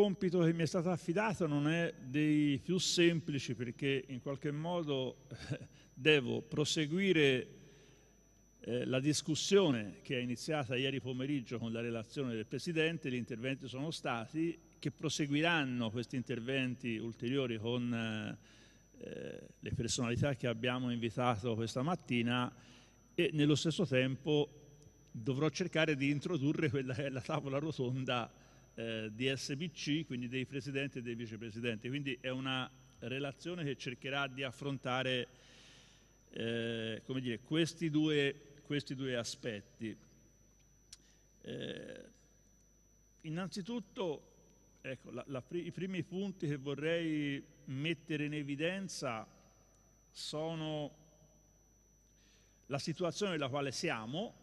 compito che mi è stato affidato non è dei più semplici perché in qualche modo eh, devo proseguire eh, la discussione che è iniziata ieri pomeriggio con la relazione del Presidente, gli interventi sono stati, che proseguiranno questi interventi ulteriori con eh, le personalità che abbiamo invitato questa mattina e nello stesso tempo dovrò cercare di introdurre quella che è la tavola rotonda eh, SBC, quindi dei presidenti e dei vicepresidenti. Quindi è una relazione che cercherà di affrontare eh, dire, questi, due, questi, due, aspetti. Eh, innanzitutto, ecco, la, la, i primi punti che vorrei mettere in evidenza sono la situazione nella quale siamo,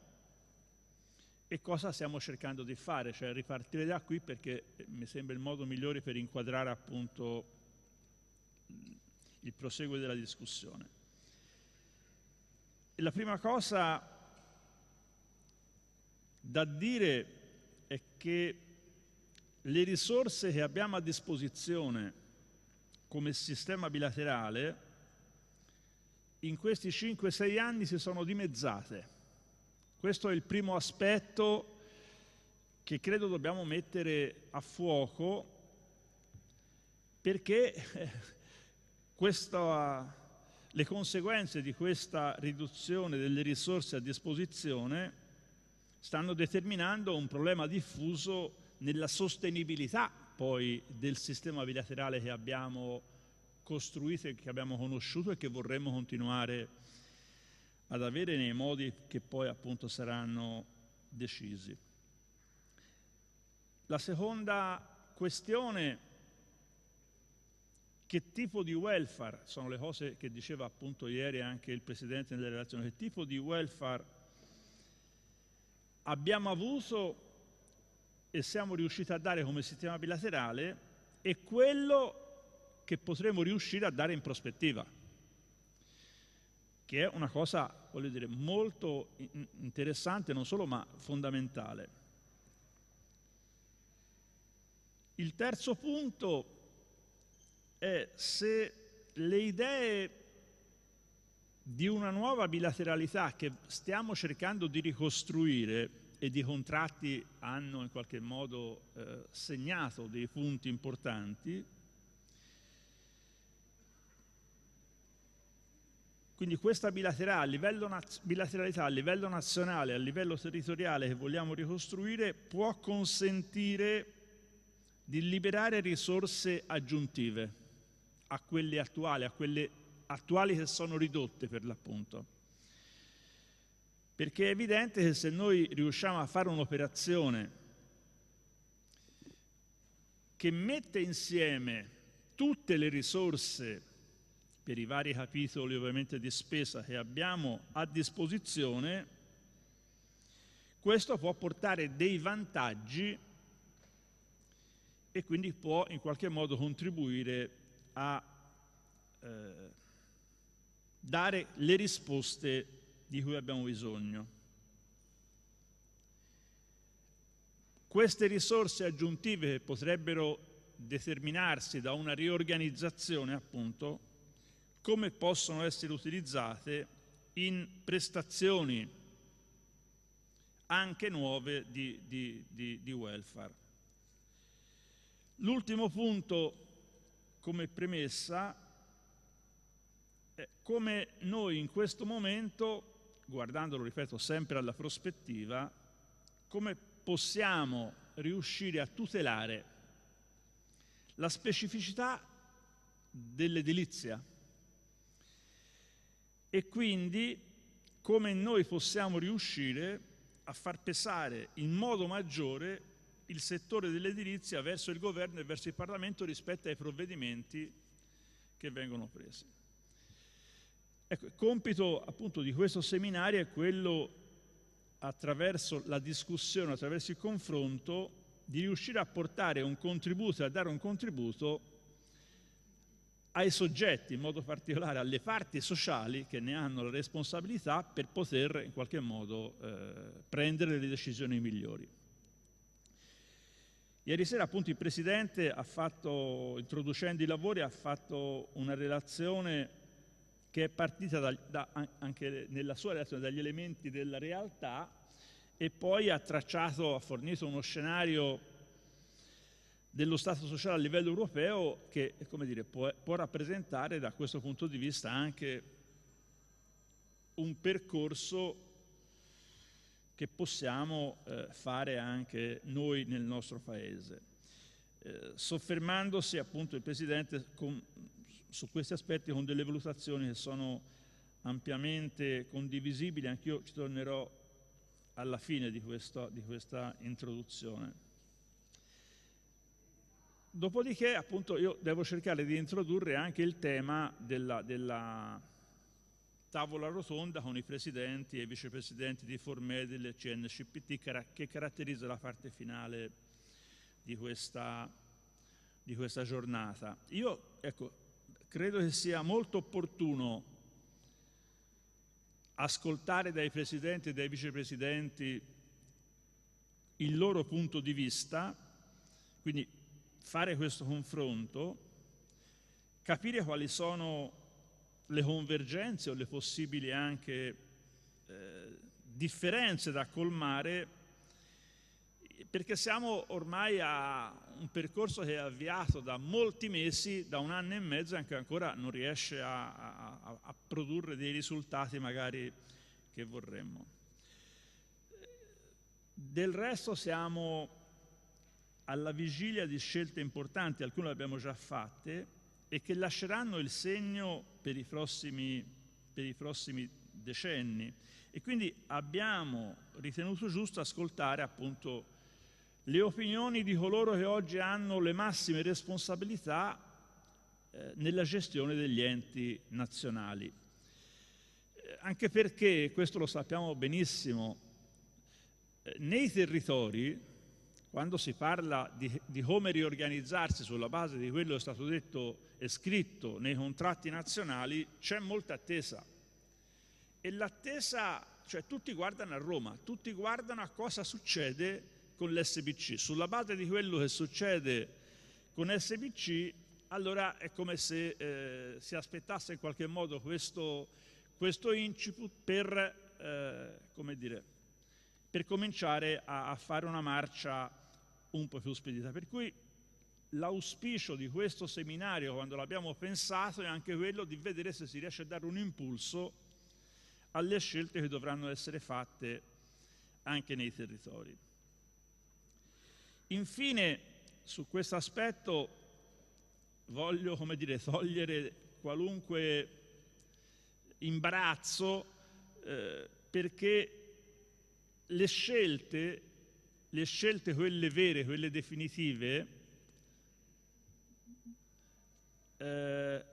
e cosa stiamo cercando di fare, cioè ripartire da qui perché eh, mi sembra il modo migliore per inquadrare appunto mm, il proseguo della discussione. La prima cosa da dire è che le risorse che abbiamo a disposizione come sistema bilaterale in questi 5-6 anni si sono dimezzate questo è il primo aspetto che credo dobbiamo mettere a fuoco perché questa, le conseguenze di questa riduzione delle risorse a disposizione stanno determinando un problema diffuso nella sostenibilità poi del sistema bilaterale che abbiamo costruito e che abbiamo conosciuto e che vorremmo continuare a ad avere nei modi che poi appunto saranno decisi. La seconda questione, che tipo di welfare, sono le cose che diceva appunto ieri anche il Presidente nelle relazione, che tipo di welfare abbiamo avuto e siamo riusciti a dare come sistema bilaterale e quello che potremo riuscire a dare in prospettiva che è una cosa, voglio dire, molto interessante, non solo, ma fondamentale. Il terzo punto è se le idee di una nuova bilateralità che stiamo cercando di ricostruire e di contratti hanno in qualche modo eh, segnato dei punti importanti, Quindi questa bilateralità a, livello, bilateralità a livello nazionale, a livello territoriale che vogliamo ricostruire può consentire di liberare risorse aggiuntive a quelle attuali, a quelle attuali che sono ridotte per l'appunto. Perché è evidente che se noi riusciamo a fare un'operazione che mette insieme tutte le risorse per i vari capitoli ovviamente di spesa che abbiamo a disposizione, questo può portare dei vantaggi e quindi può in qualche modo contribuire a eh, dare le risposte di cui abbiamo bisogno. Queste risorse aggiuntive potrebbero determinarsi da una riorganizzazione, appunto, come possono essere utilizzate in prestazioni anche nuove di, di, di, di welfare. L'ultimo punto come premessa è come noi in questo momento, guardandolo, ripeto, sempre alla prospettiva, come possiamo riuscire a tutelare la specificità dell'edilizia, e quindi come noi possiamo riuscire a far pesare in modo maggiore il settore dell'edilizia verso il governo e verso il Parlamento rispetto ai provvedimenti che vengono presi. Ecco, il compito appunto di questo seminario è quello, attraverso la discussione, attraverso il confronto, di riuscire a portare un contributo, e a dare un contributo ai soggetti, in modo particolare alle parti sociali che ne hanno la responsabilità per poter in qualche modo eh, prendere le decisioni migliori. Ieri sera appunto il Presidente ha fatto, introducendo i lavori, ha fatto una relazione che è partita da, da, anche nella sua relazione dagli elementi della realtà e poi ha tracciato, ha fornito uno scenario dello Stato sociale a livello europeo che dire, può, può rappresentare da questo punto di vista anche un percorso che possiamo eh, fare anche noi nel nostro Paese. Eh, soffermandosi appunto il Presidente con, su questi aspetti con delle valutazioni che sono ampiamente condivisibili, anch'io ci tornerò alla fine di, questo, di questa introduzione. Dopodiché, appunto, io devo cercare di introdurre anche il tema della, della tavola rotonda con i presidenti e i vicepresidenti di Formedi del CNCPT che caratterizza la parte finale di questa, di questa giornata. Io, ecco, credo che sia molto opportuno ascoltare dai presidenti e dai vicepresidenti il loro punto di vista, quindi fare questo confronto, capire quali sono le convergenze o le possibili anche eh, differenze da colmare, perché siamo ormai a un percorso che è avviato da molti mesi, da un anno e mezzo, anche ancora non riesce a, a, a produrre dei risultati magari che vorremmo. Del resto siamo alla vigilia di scelte importanti, alcune le abbiamo già fatte, e che lasceranno il segno per i prossimi, per i prossimi decenni. E quindi abbiamo ritenuto giusto ascoltare appunto le opinioni di coloro che oggi hanno le massime responsabilità eh, nella gestione degli enti nazionali. Eh, anche perché, questo lo sappiamo benissimo, eh, nei territori quando si parla di, di, come riorganizzarsi sulla base di quello che è stato detto e scritto nei contratti nazionali, c'è molta attesa. E l'attesa, cioè tutti guardano a Roma, tutti guardano a cosa succede con l'SBC. Sulla base di quello che succede con SBC, allora è come se eh, si aspettasse in qualche modo questo, questo input per, eh, come dire, per cominciare a, a fare una marcia un po' più spedita. Per cui l'auspicio di questo seminario, quando l'abbiamo pensato, è anche quello di vedere se si riesce a dare un impulso alle scelte che dovranno essere fatte anche nei territori. Infine, su questo aspetto voglio, come dire, togliere qualunque imbarazzo eh, perché le scelte le scelte, quelle vere, quelle definitive, eh,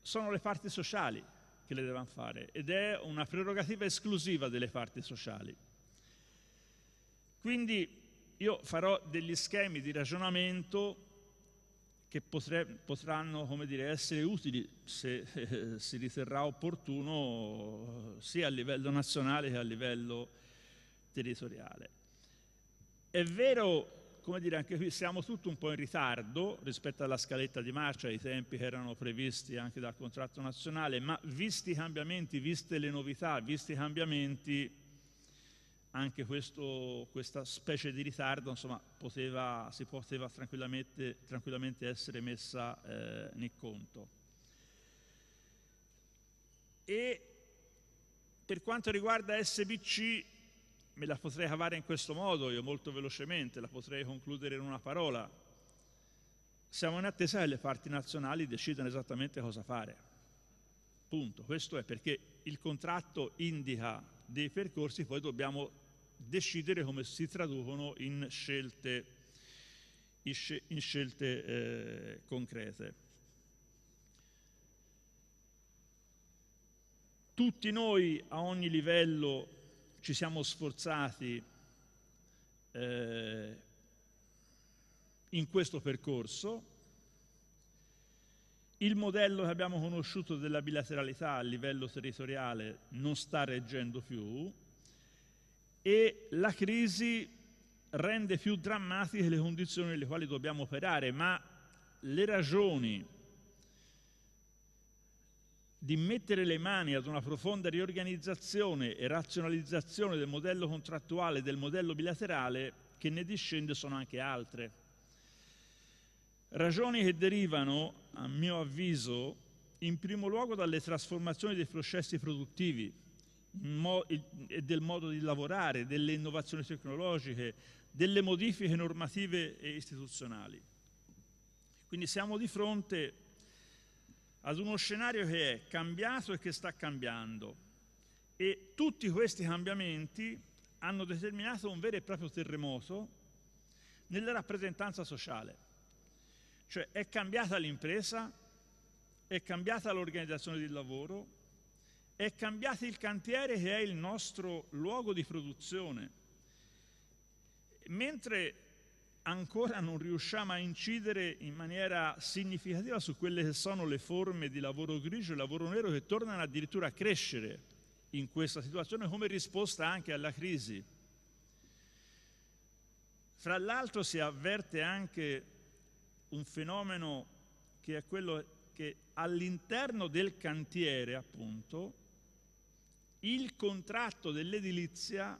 sono le parti sociali che le devono fare ed è una prerogativa esclusiva delle parti sociali. Quindi io farò degli schemi di ragionamento che potre, potranno dire, essere utili, se eh, si riterrà opportuno, sia a livello nazionale che a livello territoriale. È vero, come dire, anche qui siamo tutti un po' in ritardo rispetto alla scaletta di marcia, ai tempi che erano previsti anche dal contratto nazionale, ma visti i cambiamenti, viste le novità, visti i cambiamenti, anche questo, questa specie di ritardo insomma, poteva, si poteva tranquillamente, tranquillamente essere messa eh, nel conto. E per quanto riguarda SBC, me la potrei cavare in questo modo, io molto velocemente, la potrei concludere in una parola. Siamo in attesa che le parti nazionali decidano esattamente cosa fare. Punto. Questo è perché il contratto indica dei percorsi, poi dobbiamo decidere come si traducono in scelte, in scelte eh, concrete. Tutti noi a ogni livello ci siamo sforzati eh, in questo percorso. Il modello che abbiamo conosciuto della bilateralità a livello territoriale non sta reggendo più e la crisi rende più drammatiche le condizioni nelle quali dobbiamo operare, ma le ragioni di mettere le mani ad una profonda riorganizzazione e razionalizzazione del modello contrattuale e del modello bilaterale che ne discende sono anche altre. Ragioni che derivano, a mio avviso, in primo luogo dalle trasformazioni dei processi produttivi e del modo di lavorare, delle innovazioni tecnologiche, delle modifiche normative e istituzionali. Quindi siamo di fronte ad uno scenario che è cambiato e che sta cambiando. E tutti questi cambiamenti hanno determinato un vero e proprio terremoto nella rappresentanza sociale. Cioè è cambiata l'impresa, è cambiata l'organizzazione del lavoro, è cambiato il cantiere che è il nostro luogo di produzione. Mentre ancora non riusciamo a incidere in maniera significativa su quelle che sono le forme di lavoro grigio e lavoro nero che tornano addirittura a crescere in questa situazione come risposta anche alla crisi. Fra l'altro si avverte anche un fenomeno che è quello che all'interno del cantiere, appunto, il contratto dell'edilizia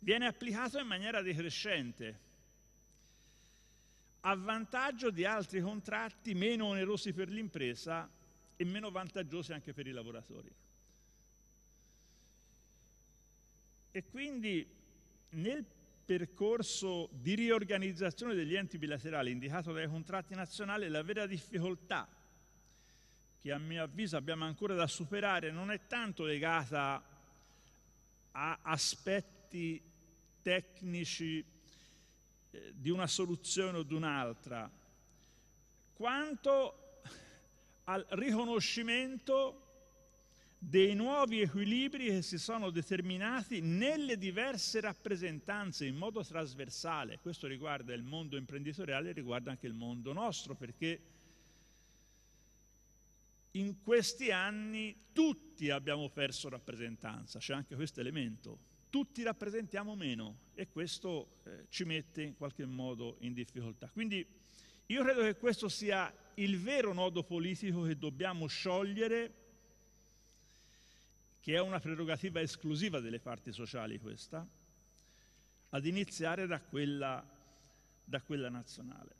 viene applicato in maniera decrescente a vantaggio di altri contratti meno onerosi per l'impresa e meno vantaggiosi anche per i lavoratori. E quindi nel percorso di riorganizzazione degli enti bilaterali indicato dai contratti nazionali, la vera difficoltà che a mio avviso abbiamo ancora da superare non è tanto legata a aspetti tecnici eh, di una soluzione o di un'altra, quanto al riconoscimento dei nuovi equilibri che si sono determinati nelle diverse rappresentanze in modo trasversale. Questo riguarda il mondo imprenditoriale, e riguarda anche il mondo nostro, perché in questi anni tutti abbiamo perso rappresentanza, c'è anche questo elemento tutti rappresentiamo meno e questo eh, ci mette in qualche modo in difficoltà. Quindi io credo che questo sia il vero nodo politico che dobbiamo sciogliere, che è una prerogativa esclusiva delle parti sociali questa, ad iniziare da quella, da quella nazionale.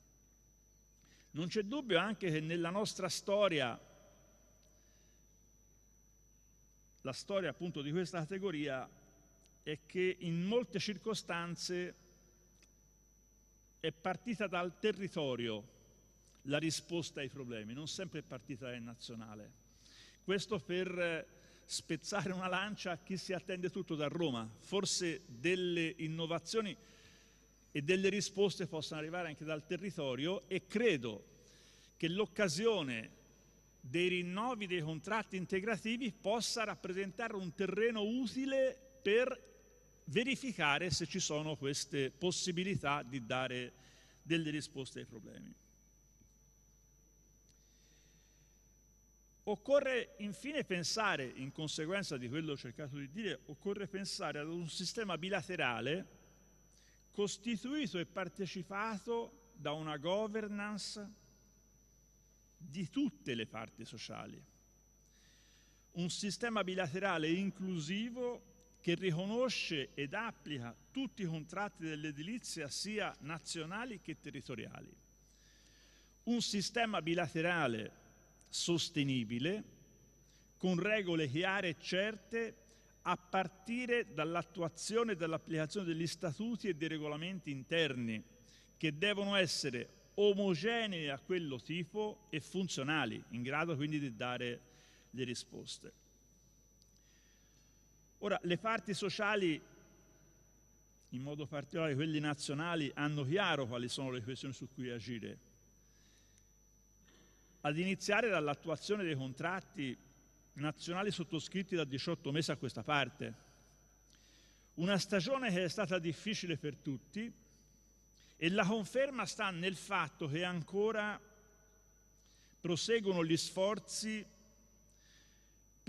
Non c'è dubbio anche che nella nostra storia, la storia appunto di questa categoria, è che in molte circostanze è partita dal territorio la risposta ai problemi, non sempre è partita dal nazionale. Questo per eh, spezzare una lancia a chi si attende tutto da Roma. Forse delle innovazioni e delle risposte possono arrivare anche dal territorio e credo che l'occasione dei rinnovi dei contratti integrativi possa rappresentare un terreno utile per verificare se ci sono queste possibilità di dare delle risposte ai problemi. Occorre infine pensare, in conseguenza di quello che ho cercato di dire, occorre pensare ad un sistema bilaterale costituito e partecipato da una governance di tutte le parti sociali. Un sistema bilaterale inclusivo che riconosce ed applica tutti i contratti dell'edilizia sia nazionali che territoriali. Un sistema bilaterale sostenibile con regole chiare e certe a partire dall'attuazione e dall'applicazione degli statuti e dei regolamenti interni che devono essere omogenei a quello tipo e funzionali, in grado quindi di dare le risposte. Ora, le parti sociali, in modo particolare quelli nazionali, hanno chiaro quali sono le questioni su cui agire. Ad iniziare dall'attuazione dei contratti nazionali sottoscritti da 18 mesi a questa parte. Una stagione che è stata difficile per tutti e la conferma sta nel fatto che ancora proseguono gli sforzi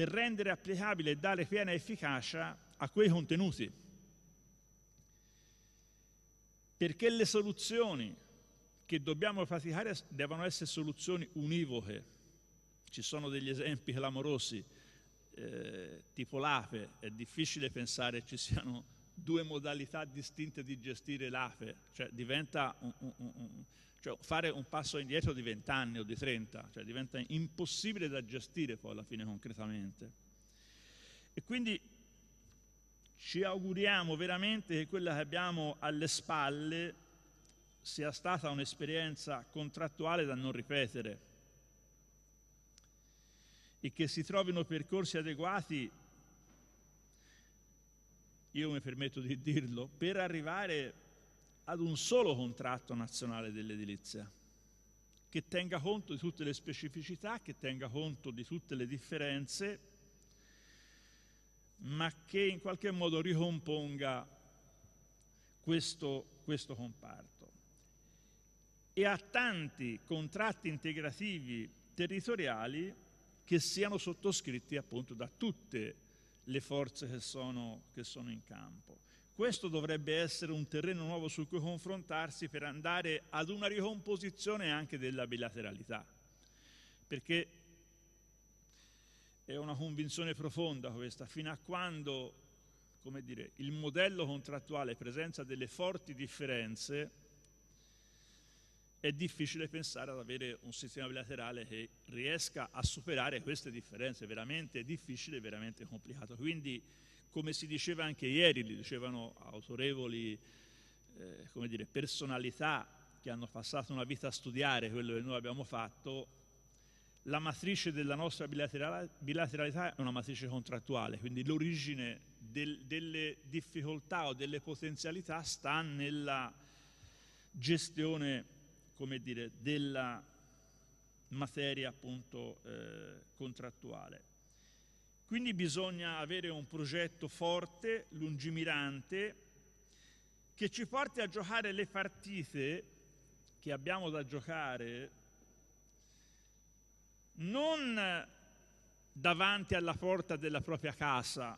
per rendere applicabile e dare piena efficacia a quei contenuti. Perché le soluzioni che dobbiamo praticare devono essere soluzioni univoche. Ci sono degli esempi clamorosi, eh, tipo l'ape, è difficile pensare ci siano due modalità distinte di gestire l'ape, cioè diventa un, un, un, cioè fare un passo indietro di 20 anni o di 30, cioè diventa impossibile da gestire poi alla fine concretamente. E quindi ci auguriamo veramente che quella che abbiamo alle spalle sia stata un'esperienza contrattuale da non ripetere e che si trovino percorsi adeguati, io mi permetto di dirlo, per arrivare ad un solo contratto nazionale dell'edilizia, che tenga conto di tutte le specificità, che tenga conto di tutte le differenze, ma che in qualche modo ricomponga questo, questo comparto. E a tanti contratti integrativi territoriali che siano sottoscritti appunto da tutte le forze che sono, che sono in campo questo dovrebbe essere un terreno nuovo su cui confrontarsi per andare ad una ricomposizione anche della bilateralità. Perché è una convinzione profonda questa, fino a quando come dire, il modello contrattuale presenta delle forti differenze, è difficile pensare ad avere un sistema bilaterale che riesca a superare queste differenze, è veramente difficile, veramente complicato. Quindi come si diceva anche ieri, li dicevano autorevoli eh, come dire, personalità che hanno passato una vita a studiare quello che noi abbiamo fatto, la matrice della nostra bilateralità è una matrice contrattuale, quindi l'origine del, delle difficoltà o delle potenzialità sta nella gestione, come dire, della materia appunto eh, contrattuale. Quindi bisogna avere un progetto forte, lungimirante, che ci porti a giocare le partite che abbiamo da giocare non davanti alla porta della propria casa,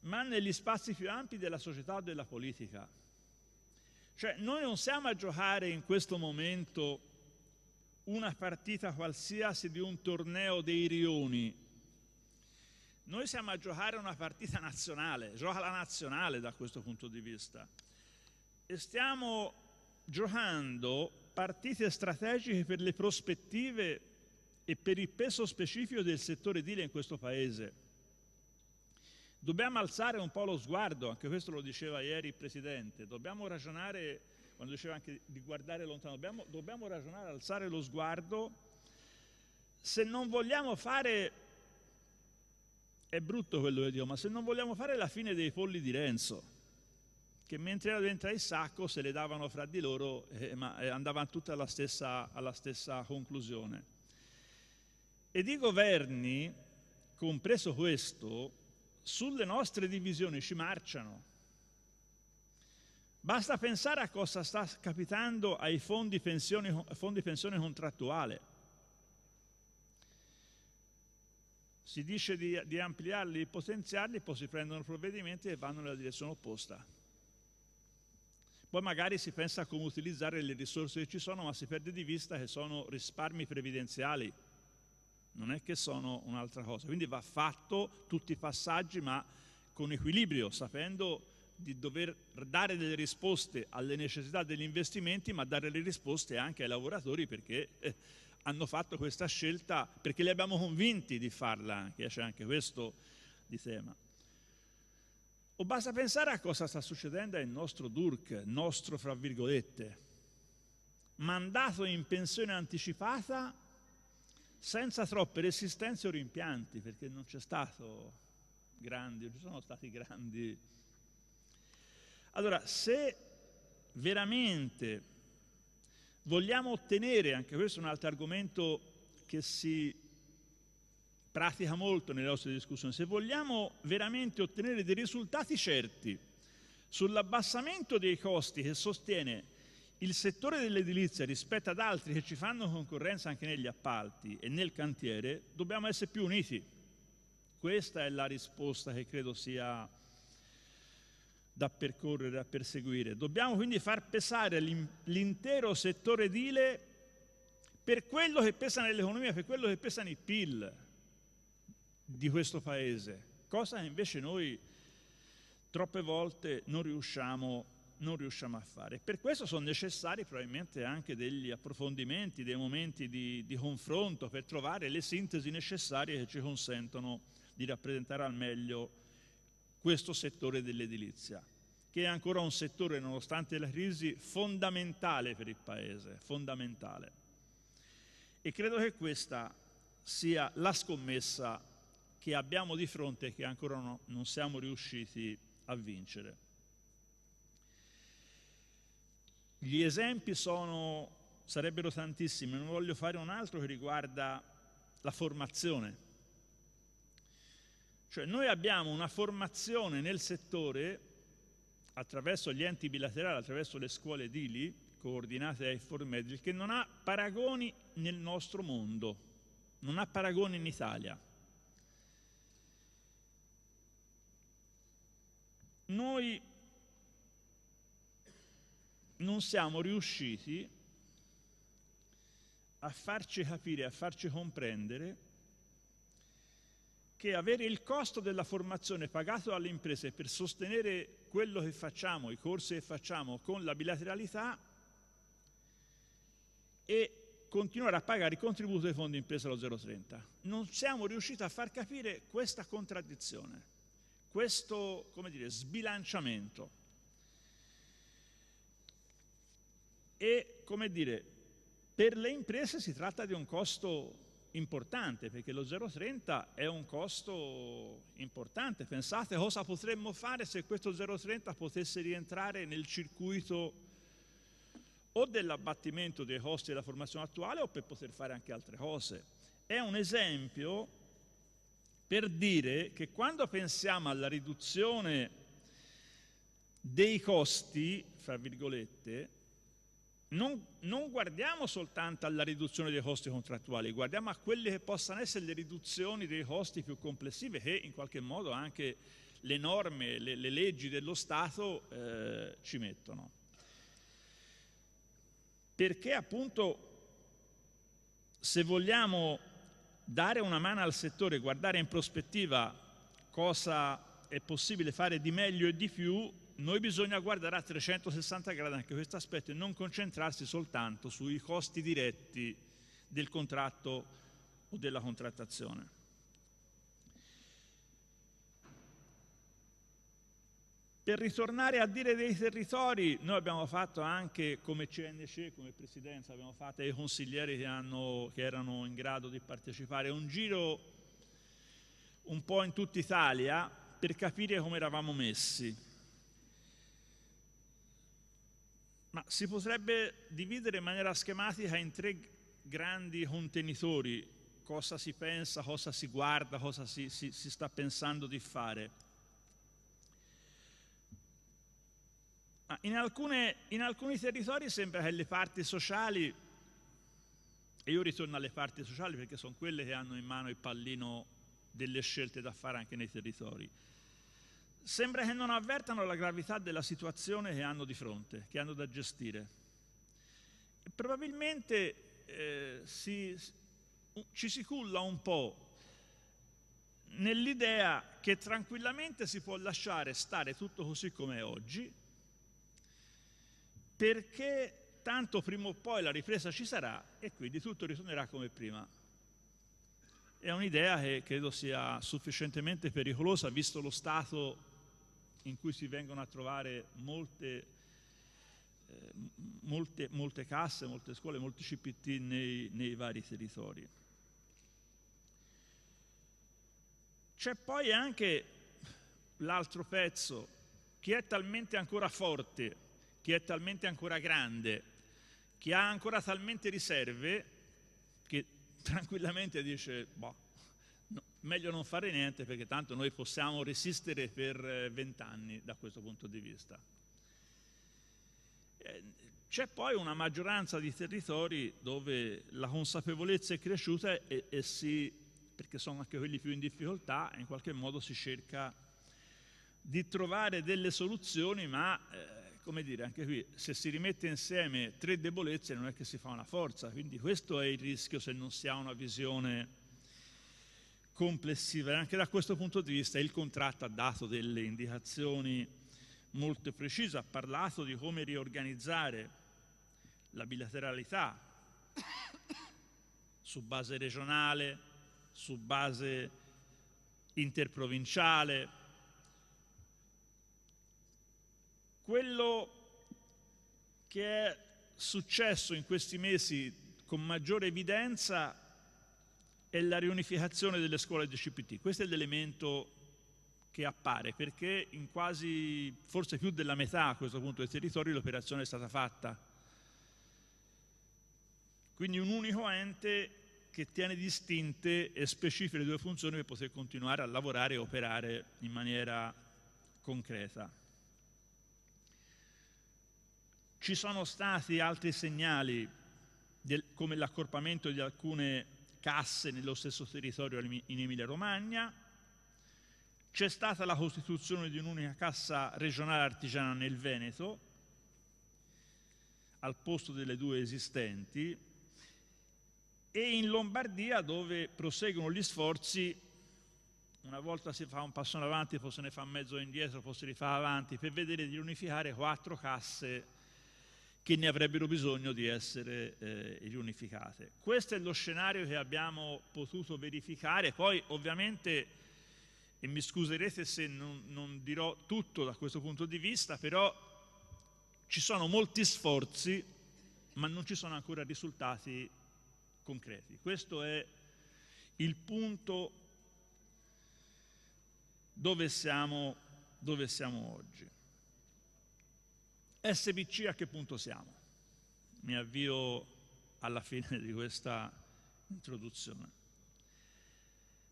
ma negli spazi più ampi della società o della politica. Cioè, noi non siamo a giocare in questo momento una partita qualsiasi di un torneo dei rioni, noi siamo a giocare una partita nazionale, gioca la nazionale da questo punto di vista. E stiamo giocando partite strategiche per le prospettive e per il peso specifico del settore edile in questo Paese. Dobbiamo alzare un po' lo sguardo, anche questo lo diceva ieri il Presidente, dobbiamo ragionare, quando diceva anche di guardare lontano, dobbiamo, dobbiamo ragionare, alzare lo sguardo, se non vogliamo fare è brutto quello che dico, ma se non vogliamo fare la fine dei polli di Renzo, che mentre era dentro il sacco se le davano fra di loro, eh, ma eh, andavano tutte alla stessa, alla stessa conclusione. Ed i governi, compreso questo, sulle nostre divisioni ci marciano. Basta pensare a cosa sta capitando ai fondi pensione, fondi pensione contrattuale. si dice di, di ampliarli, di potenziarli, poi si prendono provvedimenti e vanno nella direzione opposta. Poi magari si pensa a come utilizzare le risorse che ci sono, ma si perde di vista che sono risparmi previdenziali, non è che sono un'altra cosa. Quindi va fatto tutti i passaggi, ma con equilibrio, sapendo di dover dare delle risposte alle necessità degli investimenti, ma dare le risposte anche ai lavoratori perché... Eh, hanno fatto questa scelta perché li abbiamo convinti di farla che c'è anche questo di tema. O basta pensare a cosa sta succedendo al nostro DURC, nostro fra virgolette, mandato in pensione anticipata senza troppe resistenze o rimpianti, perché non c'è stato grandi, ci sono stati grandi. Allora, se veramente Vogliamo ottenere, anche questo è un altro argomento che si pratica molto nelle nostre discussioni, se vogliamo veramente ottenere dei risultati certi sull'abbassamento dei costi che sostiene il settore dell'edilizia rispetto ad altri che ci fanno concorrenza anche negli appalti e nel cantiere, dobbiamo essere più uniti. Questa è la risposta che credo sia da percorrere, da perseguire. Dobbiamo quindi far pesare l'intero settore edile per quello che pesa nell'economia, per quello che pesa nel PIL di questo Paese, cosa che invece noi troppe volte non riusciamo, non riusciamo a fare. Per questo sono necessari probabilmente anche degli approfondimenti, dei momenti di, di confronto per trovare le sintesi necessarie che ci consentono di rappresentare al meglio questo settore dell'edilizia, che è ancora un settore, nonostante la crisi, fondamentale per il Paese, fondamentale. E credo che questa sia la scommessa che abbiamo di fronte e che ancora no, non siamo riusciti a vincere. Gli esempi sono, sarebbero tantissimi, non voglio fare un altro che riguarda la formazione cioè noi abbiamo una formazione nel settore attraverso gli enti bilaterali, attraverso le scuole edili, coordinate dai Formedil, che non ha paragoni nel nostro mondo, non ha paragoni in Italia. Noi non siamo riusciti a farci capire, a farci comprendere che avere il costo della formazione pagato dalle imprese per sostenere quello che facciamo, i corsi che facciamo con la bilateralità e continuare a pagare i contributi dei fondi impresa allo 0,30. Non siamo riusciti a far capire questa contraddizione, questo dire, sbilanciamento. E come dire, per le imprese si tratta di un costo importante, perché lo 0,30 è un costo importante. Pensate cosa potremmo fare se questo 0,30 potesse rientrare nel circuito o dell'abbattimento dei costi della formazione attuale o per poter fare anche altre cose. È un esempio per dire che quando pensiamo alla riduzione dei costi, fra virgolette, non, non guardiamo soltanto alla riduzione dei costi contrattuali, guardiamo a quelle che possano essere le riduzioni dei costi più complessive che in qualche modo anche le norme, le, le leggi dello Stato eh, ci mettono. Perché appunto se vogliamo dare una mano al settore, guardare in prospettiva cosa è possibile fare di meglio e di più, noi bisogna guardare a 360 gradi anche questo aspetto e non concentrarsi soltanto sui costi diretti del contratto o della contrattazione. Per ritornare a dire dei territori, noi abbiamo fatto anche come CNC, come Presidenza, abbiamo fatto ai consiglieri che, hanno, che erano in grado di partecipare un giro un po' in tutta Italia per capire come eravamo messi. Ma si potrebbe dividere in maniera schematica in tre grandi contenitori cosa si pensa, cosa si guarda, cosa si, si, si, sta pensando di fare. In, alcune, in alcuni territori sembra che le parti sociali, e io ritorno alle parti sociali perché sono quelle che hanno in mano il pallino delle scelte da fare anche nei territori, sembra che non avvertano la gravità della situazione che hanno di fronte, che hanno da gestire. E probabilmente eh, si, ci si culla un po' nell'idea che tranquillamente si può lasciare stare tutto così come è oggi, perché tanto prima o poi la ripresa ci sarà e quindi tutto ritornerà come prima. È un'idea che credo sia sufficientemente pericolosa, visto lo stato in cui si vengono a trovare molte, eh, molte, molte casse, molte scuole, molti CPT nei, nei vari territori. C'è poi anche l'altro pezzo, che è talmente ancora forte, che è talmente ancora grande, che ha ancora talmente riserve, che tranquillamente dice, boh, meglio non fare niente perché tanto noi possiamo resistere per eh, vent'anni da questo punto di vista. Eh, c'è poi una maggioranza di territori dove la consapevolezza è cresciuta e, e si, perché sono anche quelli più in difficoltà, in qualche modo si cerca di trovare delle soluzioni, ma eh, come dire, anche qui, se si rimette insieme tre debolezze non è che si fa una forza, quindi questo è il rischio se non si ha una visione complessiva. E anche da questo punto di vista il contratto ha dato delle indicazioni molto precise, ha parlato di come riorganizzare la bilateralità su base regionale, su base interprovinciale. Quello che è successo in questi mesi con maggiore evidenza è la riunificazione delle scuole di CPT. Questo è l'elemento che appare, perché in quasi, forse più della metà a questo punto del territorio l'operazione è stata fatta. Quindi un unico ente che tiene distinte e specifiche le due funzioni per poter continuare a lavorare e operare in maniera concreta. Ci sono stati altri segnali del, come l'accorpamento di alcune casse nello stesso territorio in Emilia-Romagna, c'è stata la costituzione di un'unica cassa regionale artigiana nel Veneto, al posto delle due esistenti, e in Lombardia dove proseguono gli sforzi, una volta si fa un passo in avanti, poi se ne fa mezzo indietro, poi si rifà avanti, per vedere di unificare quattro casse che ne avrebbero bisogno di essere eh, riunificate. Questo è lo scenario che abbiamo potuto verificare, poi ovviamente, e mi scuserete se non, non dirò tutto da questo punto di vista, però ci sono molti sforzi, ma non ci sono ancora risultati concreti. Questo è il punto dove siamo, dove siamo oggi. SBC a che punto siamo? Mi avvio alla fine di questa introduzione.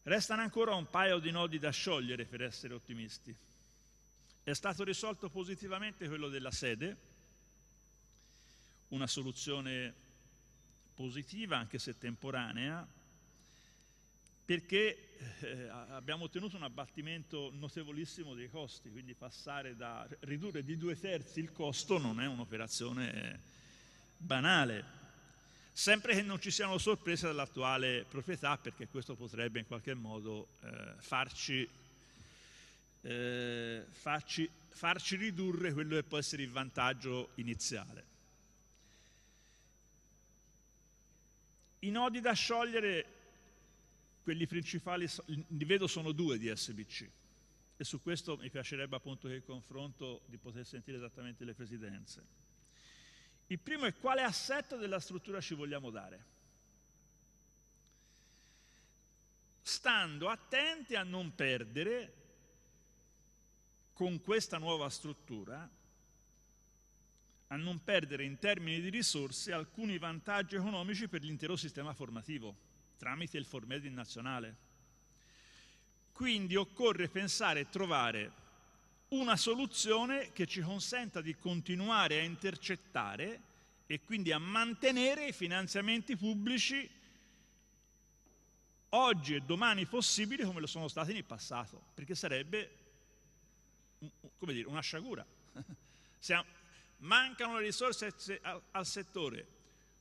Restano ancora un paio di nodi da sciogliere per essere ottimisti. È stato risolto positivamente quello della sede, una soluzione positiva anche se temporanea, perché eh, abbiamo ottenuto un abbattimento notevolissimo dei costi, quindi passare da ridurre di due terzi il costo non è un'operazione banale. Sempre che non ci siano sorprese dall'attuale proprietà, perché questo potrebbe in qualche modo eh, farci, eh, farci, farci ridurre quello che può essere il vantaggio iniziale. I nodi da sciogliere quelli principali, li vedo sono due di SBC e su questo mi piacerebbe appunto che il confronto di poter sentire esattamente le presidenze. Il primo è quale assetto della struttura ci vogliamo dare. Stando attenti a non perdere con questa nuova struttura, a non perdere in termini di risorse alcuni vantaggi economici per l'intero sistema formativo tramite il formatting nazionale. Quindi occorre pensare e trovare una soluzione che ci consenta di continuare a intercettare e quindi a mantenere i finanziamenti pubblici oggi e domani possibili come lo sono stati nel passato, perché sarebbe dire, una sciagura. Siamo, mancano le risorse al settore,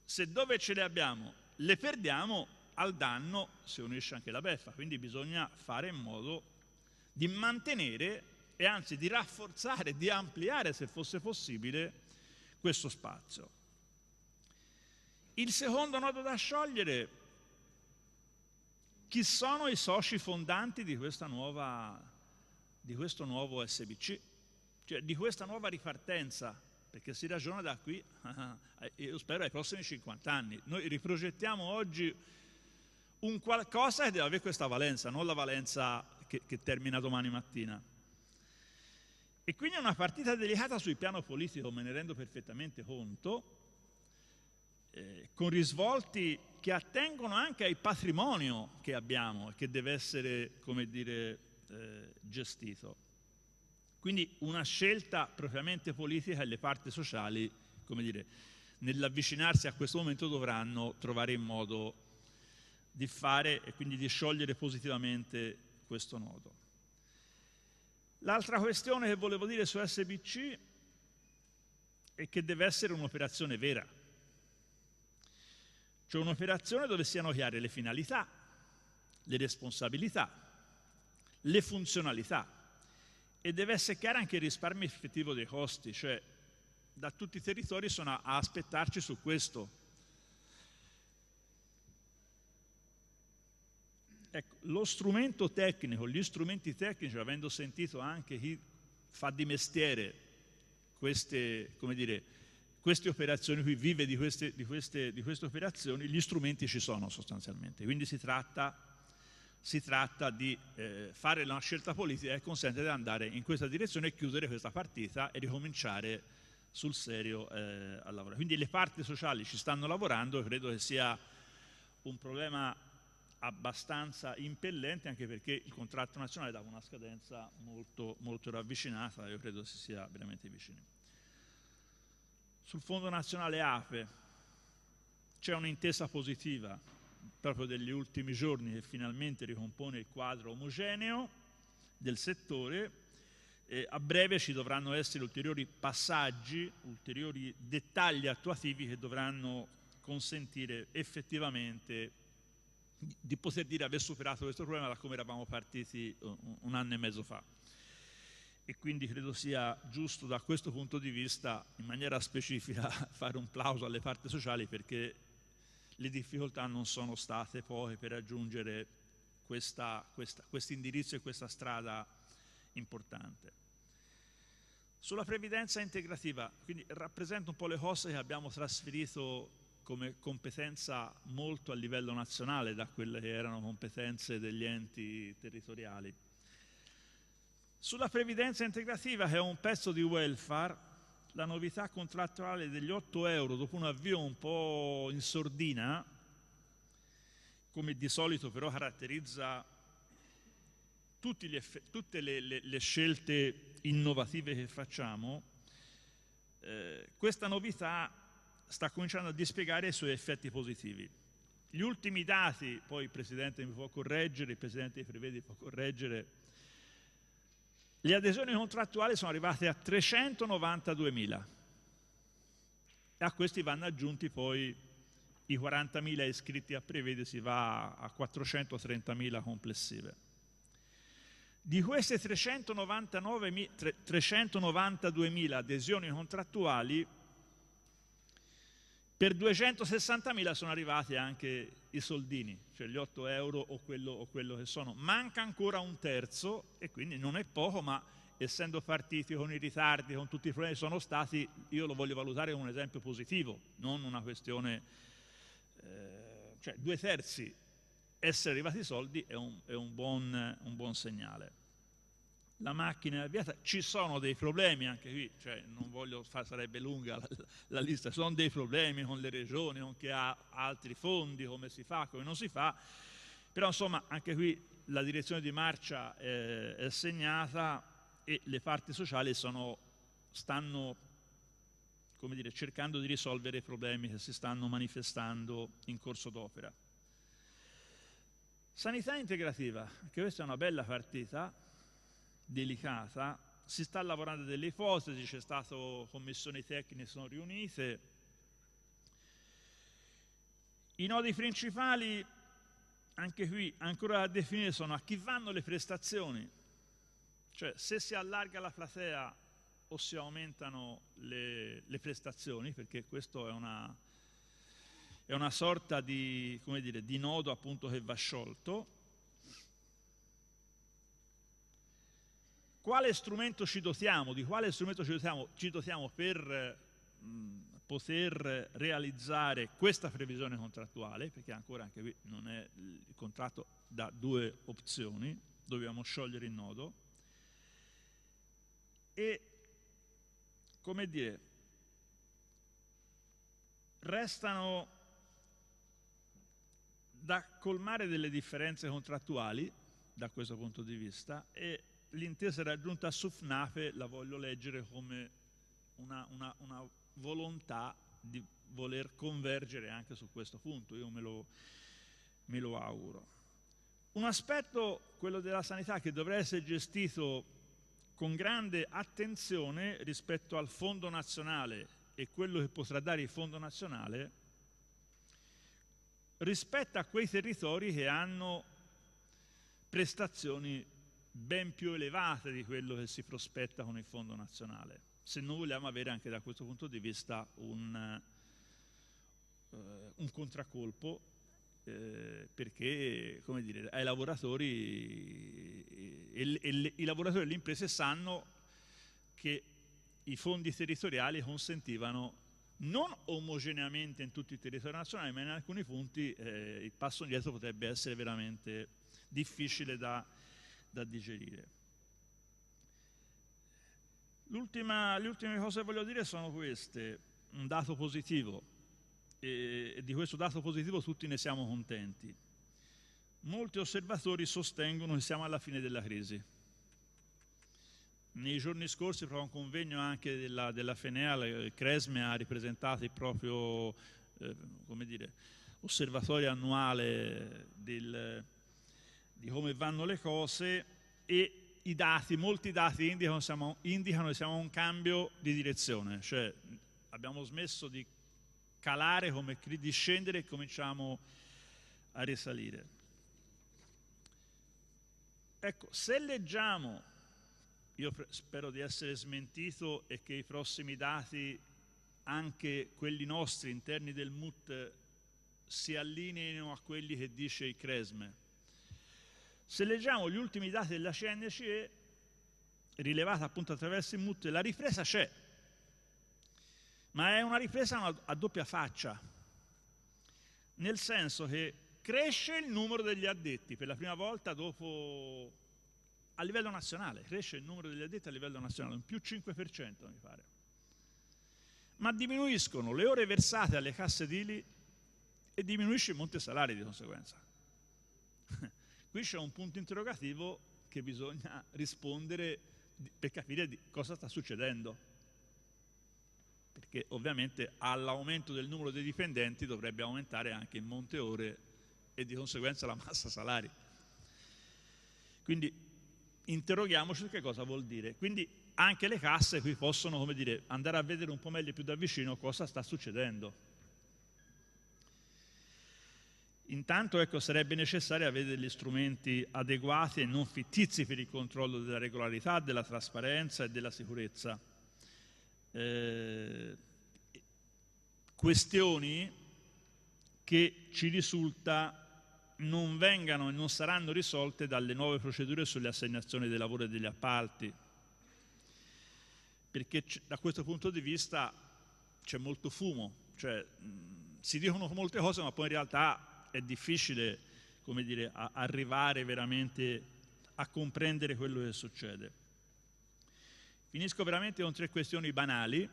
se dove ce le abbiamo le perdiamo, al danno si unisce anche la beffa, quindi bisogna fare in modo di mantenere e anzi di rafforzare, di ampliare se fosse possibile questo spazio. Il secondo nodo da sciogliere, chi sono i soci fondanti di, nuova, di questo nuovo SBC, cioè di questa nuova ripartenza perché si ragiona da qui, eh, io spero, ai prossimi 50 anni. Noi riprogettiamo oggi un qualcosa che deve avere questa valenza, non la valenza che, che termina domani mattina. E quindi è una partita delicata sul piano politico, me ne rendo perfettamente conto, eh, con risvolti che attengono anche al patrimonio che abbiamo e che deve essere, come dire, eh, gestito. Quindi una scelta propriamente politica e le parti sociali, come dire, nell'avvicinarsi a questo momento dovranno trovare in modo di fare e quindi di sciogliere positivamente questo nodo. L'altra questione che volevo dire su SBC è che deve essere un'operazione vera, cioè un'operazione dove siano chiare le finalità, le responsabilità, le funzionalità e deve essere chiaro anche il risparmio effettivo dei costi, cioè da tutti i territori sono a aspettarci su questo, Ecco, lo strumento tecnico, gli strumenti tecnici, avendo sentito anche chi fa di mestiere queste, dire, queste operazioni, qui vive di queste, di, queste, di queste, operazioni, gli strumenti ci sono sostanzialmente. Quindi si tratta, si tratta di eh, fare una scelta politica che consente di andare in questa direzione e chiudere questa partita e ricominciare sul serio eh, a lavorare. Quindi le parti sociali ci stanno lavorando e credo che sia un problema abbastanza impellente anche perché il contratto nazionale dava una scadenza molto, molto ravvicinata, io credo si sia veramente vicini. Sul Fondo Nazionale APE c'è un'intesa positiva proprio degli ultimi giorni che finalmente ricompone il quadro omogeneo del settore eh, a breve ci dovranno essere ulteriori passaggi, ulteriori dettagli attuativi che dovranno consentire effettivamente di poter dire aver superato questo problema da come eravamo partiti eh, un anno e mezzo fa. E quindi credo sia giusto da questo punto di vista, in maniera specifica, fare un plauso alle parti sociali perché le difficoltà non sono state poi per raggiungere questo indirizzo e questa strada importante. Sulla previdenza integrativa, quindi rappresento un po' le cose che abbiamo trasferito come competenza molto a livello nazionale da quelle che erano competenze degli enti territoriali. Sulla previdenza integrativa, che è un pezzo di welfare, la novità contrattuale degli 8 euro dopo un avvio un po' in sordina, come di solito però caratterizza tutte le, le, le scelte innovative che facciamo, eh, questa novità sta cominciando a dispiegare i suoi effetti positivi. Gli ultimi dati, poi il Presidente mi può correggere, il Presidente di Prevedi può correggere, le adesioni contrattuali sono arrivate a 392.000 e a questi vanno aggiunti poi i 40.000 iscritti a Prevede si va a 430.000 complessive. Di queste 392.000 adesioni contrattuali, per 260.000 sono arrivati anche i soldini, cioè gli 8 euro o quello, o quello che sono. Manca ancora un terzo e quindi non è poco, ma essendo partiti con i ritardi, con tutti i problemi che sono stati, io lo voglio valutare come un esempio positivo, non una questione... Eh, cioè due terzi essere arrivati i soldi è un, è un, buon, un buon segnale la macchina è avviata, ci sono dei problemi anche qui, cioè non voglio fare, sarebbe lunga la, la lista, ci sono dei problemi con le regioni, con chi ha altri fondi, come si fa, come non si fa, però insomma anche qui la direzione di marcia eh, è segnata e le parti sociali sono, stanno dire, cercando di risolvere i problemi che si stanno manifestando in corso d'opera. Sanità integrativa, anche questa è una bella partita, delicata, si sta lavorando delle ipotesi, c'è stata commissioni tecniche sono riunite. I nodi principali, anche qui, ancora da definire, sono a chi vanno le prestazioni, cioè se si allarga la platea o si aumentano le, le prestazioni, perché questo è una, è una sorta di, dire, di nodo appunto che va sciolto, quale strumento ci dotiamo, di quale strumento ci dotiamo, ci dotiamo per eh, mh, poter realizzare questa previsione contrattuale, perché ancora anche qui non è il contratto da due opzioni, dobbiamo sciogliere il nodo, e come dire, restano da colmare delle differenze contrattuali da questo punto di vista e l'intesa raggiunta a Sufnafe la voglio leggere come una, una, una volontà di voler convergere anche su questo punto, io me lo, me lo auguro. Un aspetto, quello della sanità, che dovrà essere gestito con grande attenzione rispetto al Fondo Nazionale e quello che potrà dare il Fondo Nazionale rispetto a quei territori che hanno prestazioni ben più elevate di quello che si prospetta con il Fondo Nazionale, se noi vogliamo avere anche da questo punto di vista un, uh, un contraccolpo, eh, perché come dire, ai lavoratori, eh, e, e, i lavoratori e le imprese sanno che i fondi territoriali consentivano non omogeneamente in tutti i territori nazionali, ma in alcuni punti eh, il passo indietro potrebbe essere veramente difficile da, da digerire. L'ultima, le ultime cose che voglio dire sono queste, un dato positivo, e, di questo dato positivo tutti ne siamo contenti. Molti osservatori sostengono che siamo alla fine della crisi. Nei giorni scorsi, proprio a un convegno anche della, della Feneal, eh, Cresme ha ripresentato il proprio eh, dire, osservatorio annuale del, di come vanno le cose e i dati, molti dati indicano, siamo, indicano che siamo a un cambio di direzione, cioè abbiamo smesso di calare, come scendere e cominciamo a risalire. Ecco, se leggiamo, io spero di essere smentito e che i prossimi dati, anche quelli nostri interni del MUT, si allineino a quelli che dice il Cresme, se leggiamo gli ultimi dati della CNCE, rilevata appunto attraverso il MUT, la ripresa c'è, ma è una ripresa a doppia faccia, nel senso che cresce il numero degli addetti per la prima volta dopo, a livello nazionale, cresce il numero degli addetti a livello nazionale, un più 5% mi pare, ma diminuiscono le ore versate alle casse edili e diminuisce il monte salari di conseguenza. Qui c'è un punto interrogativo che bisogna rispondere per capire cosa sta succedendo. Perché ovviamente all'aumento del numero dei dipendenti dovrebbe aumentare anche il monte ore e di conseguenza la massa salari. Quindi interroghiamoci che cosa vuol dire. Quindi anche le casse qui possono dire, andare a vedere un po' meglio più da vicino cosa sta succedendo Intanto ecco, sarebbe necessario avere degli strumenti adeguati e non fittizi per il controllo della regolarità, della trasparenza e della sicurezza. Eh, questioni che ci risulta non vengano e non saranno risolte dalle nuove procedure sulle assegnazioni dei lavori e degli appalti, perché da questo punto di vista c'è molto fumo, cioè mh, si dicono molte cose ma poi in realtà è difficile come dire, arrivare veramente a comprendere quello che succede. Finisco veramente con tre questioni banali.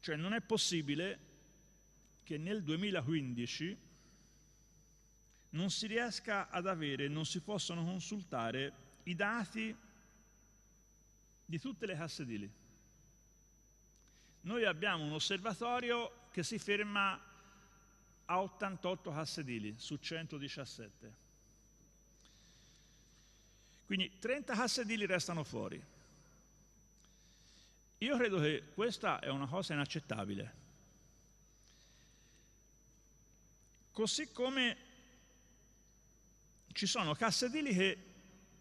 Cioè non è possibile che nel 2015 non si riesca ad avere, non si possano consultare i dati di tutte le casse di lì. Noi abbiamo un osservatorio che si ferma a 88 cassedili su 117. Quindi 30 cassedili restano fuori. Io credo che questa è una cosa inaccettabile. Così come ci sono cassedili che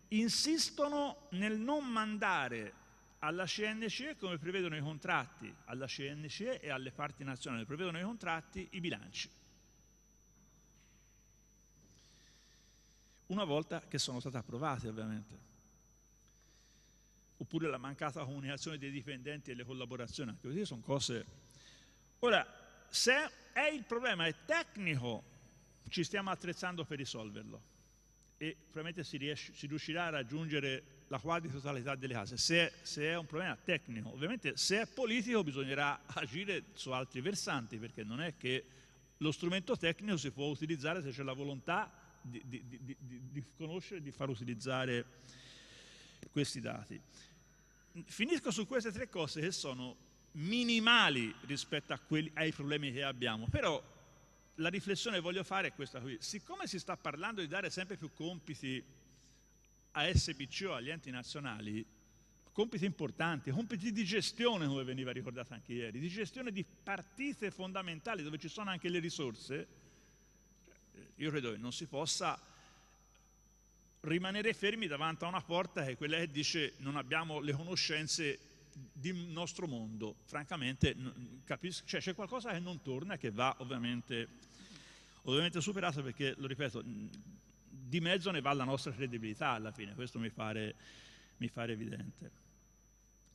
insistono nel non mandare alla CNCE come prevedono i contratti, alla CNCE e alle parti nazionali, prevedono i contratti i bilanci. Una volta che sono state approvate ovviamente. Oppure la mancata comunicazione dei dipendenti e le collaborazioni, anche così sono cose... Ora, se è il problema è tecnico, ci stiamo attrezzando per risolverlo e probabilmente si, riesce, si riuscirà a raggiungere la quasi totalità delle case, se è, se è, un problema tecnico. Ovviamente se è politico bisognerà agire su altri versanti, perché non è che lo strumento tecnico si può utilizzare se c'è la volontà di, di, di, di conoscere e di far utilizzare questi dati. Finisco su queste tre cose che sono minimali rispetto quelli, ai problemi che abbiamo, però la riflessione che voglio fare è questa qui. Siccome si sta parlando di dare sempre più compiti a SBC o agli enti nazionali, compiti importanti, compiti di gestione, come veniva ricordato anche ieri, di gestione di partite fondamentali dove ci sono anche le risorse, io credo che non si possa rimanere fermi davanti a una porta che quella che dice non abbiamo le conoscenze del nostro mondo. Francamente capisco, cioè, c'è qualcosa che non torna e che va ovviamente, ovviamente superato perché, lo ripeto, di mezzo ne va la nostra credibilità alla fine, questo mi pare, mi pare evidente.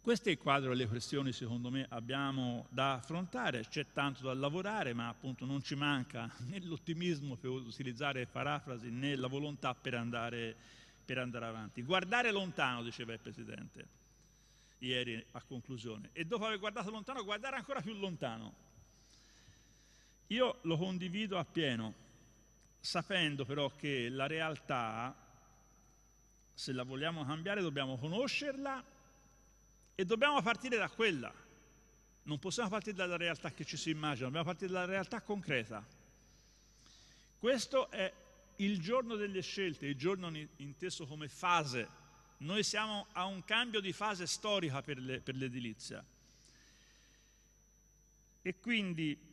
Questo è il quadro delle questioni, secondo me, abbiamo da affrontare, c'è tanto da lavorare, ma appunto non ci manca né l'ottimismo per utilizzare parafrasi né la volontà per andare, per andare avanti. Guardare lontano, diceva il Presidente ieri a conclusione, e dopo aver guardato lontano, guardare ancora più lontano. Io lo condivido appieno sapendo però che la realtà, se la vogliamo cambiare, dobbiamo conoscerla e dobbiamo partire da quella. Non possiamo partire dalla realtà che ci si immagina, dobbiamo partire dalla realtà concreta. Questo è il giorno delle scelte, il giorno inteso come fase. Noi siamo a un cambio di fase storica per, le, per l'edilizia. E quindi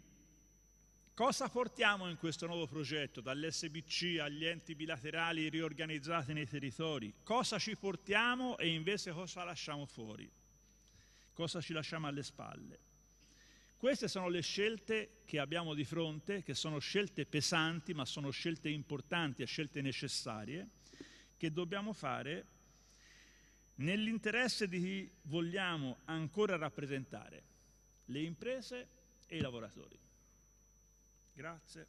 Cosa portiamo in questo nuovo progetto, dall'SBC agli enti bilaterali riorganizzati nei territori? Cosa ci portiamo e invece cosa lasciamo fuori? Cosa ci lasciamo alle spalle? Queste sono le scelte che abbiamo di fronte, che sono scelte pesanti, ma sono scelte importanti e scelte necessarie, che dobbiamo fare nell'interesse di chi vogliamo ancora rappresentare, le imprese e i lavoratori. Grazie.